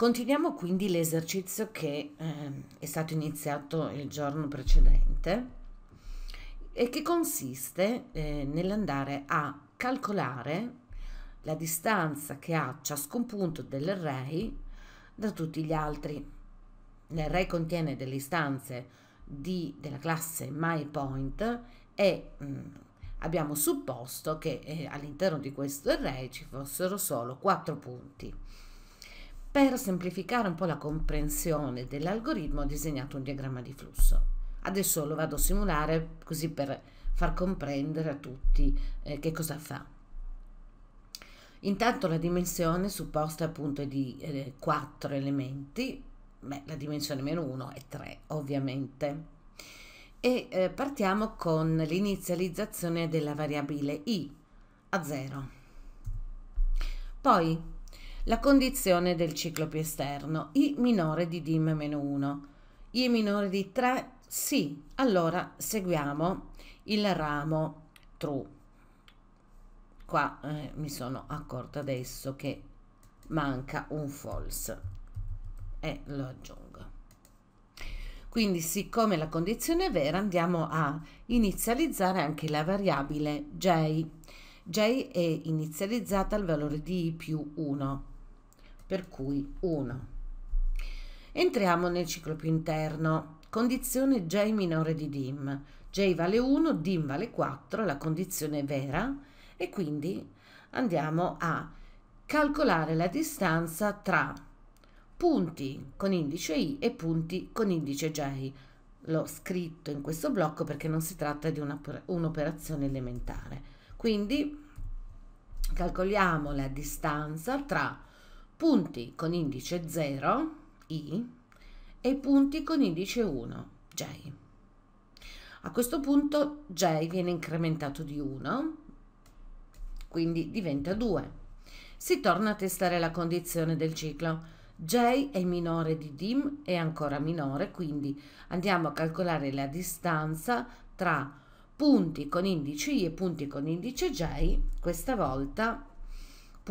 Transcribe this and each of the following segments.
Continuiamo quindi l'esercizio che eh, è stato iniziato il giorno precedente e che consiste eh, nell'andare a calcolare la distanza che ha ciascun punto dell'array da tutti gli altri. L'array contiene delle istanze di, della classe MyPoint e mh, mm, abbiamo supposto che eh, all'interno di questo array ci fossero solo 4 punti per semplificare un po' la comprensione dell'algoritmo ho disegnato un diagramma di flusso. Adesso lo vado a simulare così per far comprendere a tutti eh, che cosa fa. Intanto la dimensione supposta appunto è di eh, 4 elementi, Beh, la dimensione meno 1 è 3 ovviamente. E eh, partiamo con l'inizializzazione della variabile i a 0. Poi la condizione del ciclo più esterno, I minore di Dim meno 1. I minore di 3, sì, allora seguiamo il ramo true. Qua eh, mi sono accorta adesso che manca un false e lo aggiungo. Quindi siccome la condizione è vera andiamo a inizializzare anche la variabile j. j è inizializzata al valore di i più 1 per cui 1. Entriamo nel ciclo più interno. Condizione J minore di DIM. J vale 1, DIM vale 4, la condizione è vera e quindi andiamo a calcolare la distanza tra punti con indice i e punti con indice j. L'ho scritto in questo blocco perché non si tratta di un'operazione elementare. Quindi calcoliamo la distanza tra punti punti con indice 0, I, e punti con indice 1, J. A questo punto J viene incrementato di 1, quindi diventa 2. Si torna a testare la condizione del ciclo. J è minore di dim e ancora minore, quindi andiamo a calcolare la distanza tra punti con indice i e punti con indice j, questa volta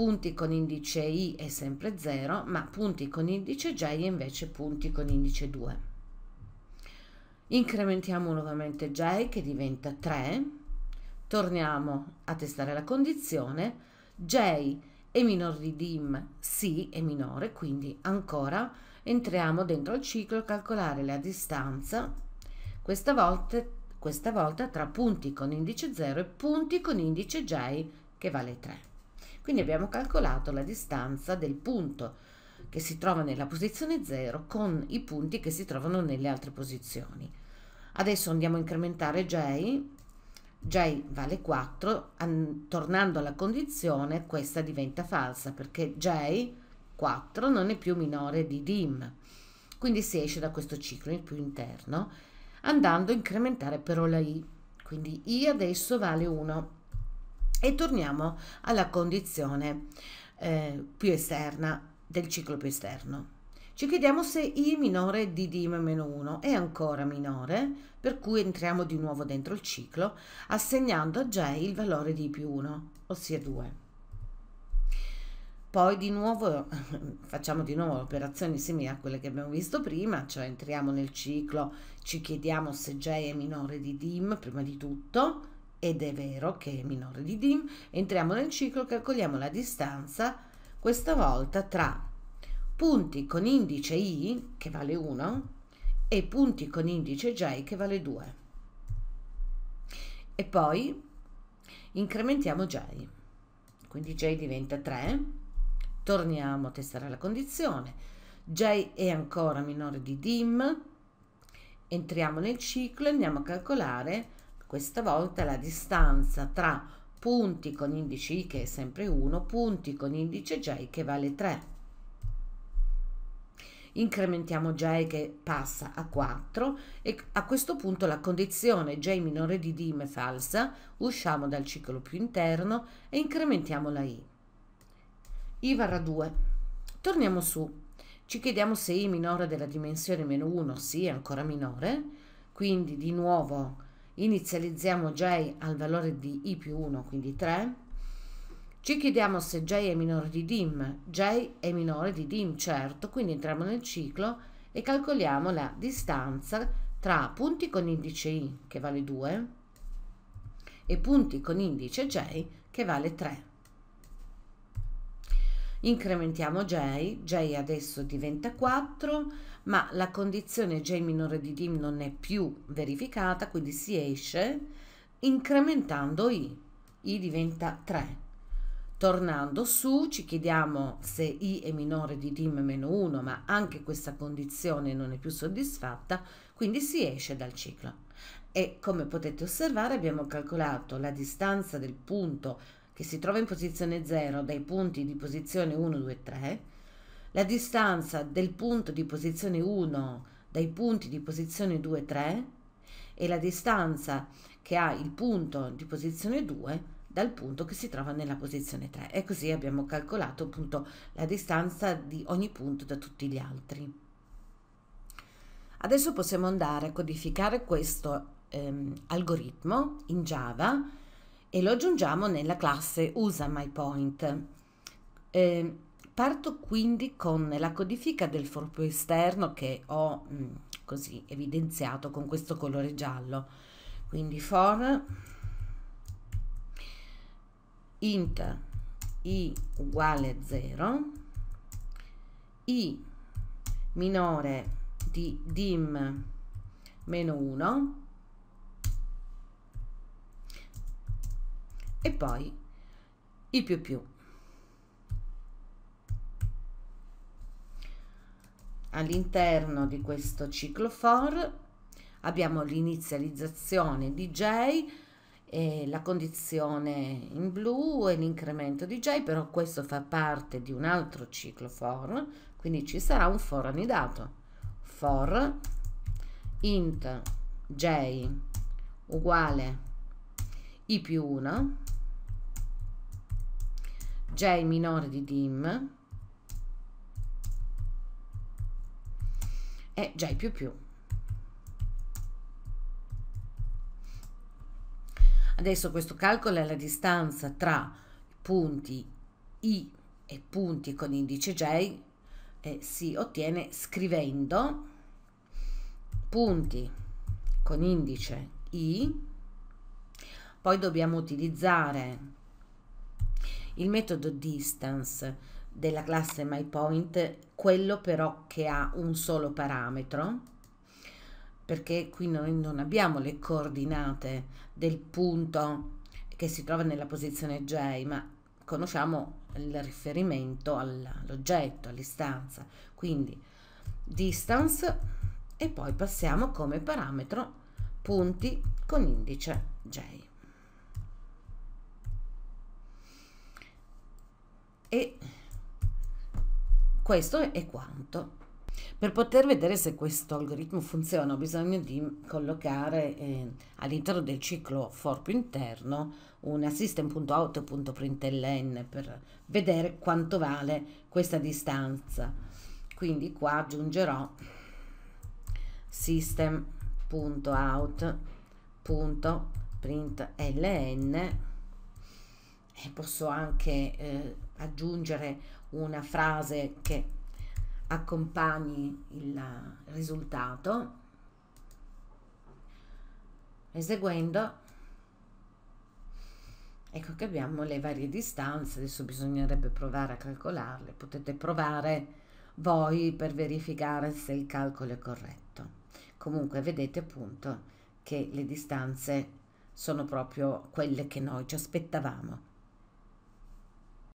punti con indice i è sempre 0, ma punti con indice j invece punti con indice 2. Incrementiamo nuovamente j che diventa 3, torniamo a testare la condizione, j è minore di dim, sì è minore, quindi ancora entriamo dentro il ciclo a calcolare la distanza, questa volta, questa volta tra punti con indice 0 e punti con indice j che vale 3. Quindi abbiamo calcolato la distanza del punto che si trova nella posizione 0 con i punti che si trovano nelle altre posizioni. Adesso andiamo a incrementare J, J vale 4, tornando alla condizione questa diventa falsa perché J 4 non è più minore di dim, quindi si esce da questo ciclo in più interno andando a incrementare però la i, quindi i adesso vale 1 e torniamo alla condizione eh, più esterna del ciclo più esterno. Ci chiediamo se I minore di D 1 è ancora minore, per cui entriamo di nuovo dentro il ciclo, assegnando a J il valore di I più 1, ossia 2. Poi di nuovo facciamo di nuovo operazioni simili a quelle che abbiamo visto prima, cioè entriamo nel ciclo, ci chiediamo se J è minore di dim prima di tutto, ed è vero che è minore di dim, entriamo nel ciclo, calcoliamo la distanza, questa volta tra punti con indice i, che vale 1, e punti con indice j, che vale 2. E poi incrementiamo j, quindi j diventa 3, torniamo a testare la condizione, j è ancora minore di dim, entriamo nel ciclo e andiamo a calcolare questa volta la distanza tra punti con indice i che è sempre 1, punti con indice j che vale 3. Incrementiamo j che passa a 4 e a questo punto la condizione j minore di dim è falsa, usciamo dal ciclo più interno e incrementiamo la i. i varrà 2. Torniamo su. Ci chiediamo se i minore della dimensione meno 1 sia ancora minore, quindi di nuovo inizializziamo j al valore di i più 1, quindi 3, ci chiediamo se j è minore di dim, j è minore di dim certo, quindi entriamo nel ciclo e calcoliamo la distanza tra punti con indice i che vale 2 e punti con indice j che vale 3. Incrementiamo j, j adesso diventa 4, ma la condizione j minore di dim non è più verificata, quindi si esce incrementando i, i diventa 3. Tornando su ci chiediamo se i è minore di dim meno 1, ma anche questa condizione non è più soddisfatta, quindi si esce dal ciclo. E come potete osservare abbiamo calcolato la distanza del punto che si trova in posizione 0 dai punti di posizione 1, 2, 3, la distanza del punto di posizione 1 dai punti di posizione 2, 3 e la distanza che ha il punto di posizione 2 dal punto che si trova nella posizione 3 e così abbiamo calcolato appunto la distanza di ogni punto da tutti gli altri. Adesso possiamo andare a codificare questo ehm, algoritmo in Java e lo aggiungiamo nella classe usa myPoint. Eh, parto quindi con la codifica del corpo esterno che ho mh, mm, così evidenziato con questo colore giallo. Quindi for int i uguale a 0 i minore di dim meno 1 e poi i più più. All'interno di questo ciclo for abbiamo l'inizializzazione di J, la condizione in blu e l'incremento di J, però questo fa parte di un altro ciclo for, quindi ci sarà un for anidato. For int J uguale i più 1 J minore di dim e J più più. Adesso questo calcolo è la distanza tra punti I e punti con indice J e si ottiene scrivendo punti con indice I, poi dobbiamo utilizzare il metodo distance della classe MyPoint, quello però che ha un solo parametro, perché qui noi non abbiamo le coordinate del punto che si trova nella posizione J, ma conosciamo il riferimento all'oggetto, all'istanza. Quindi distance e poi passiamo come parametro punti con indice J. e questo è quanto. Per poter vedere se questo algoritmo funziona ho bisogno di collocare eh, all'interno del ciclo for più interno una system.out.println per vedere quanto vale questa distanza. Quindi qua aggiungerò system.out.println posso anche eh, aggiungere una frase che accompagni il risultato eseguendo ecco che abbiamo le varie distanze adesso bisognerebbe provare a calcolarle potete provare voi per verificare se il calcolo è corretto comunque vedete appunto che le distanze sono proprio quelle che noi ci aspettavamo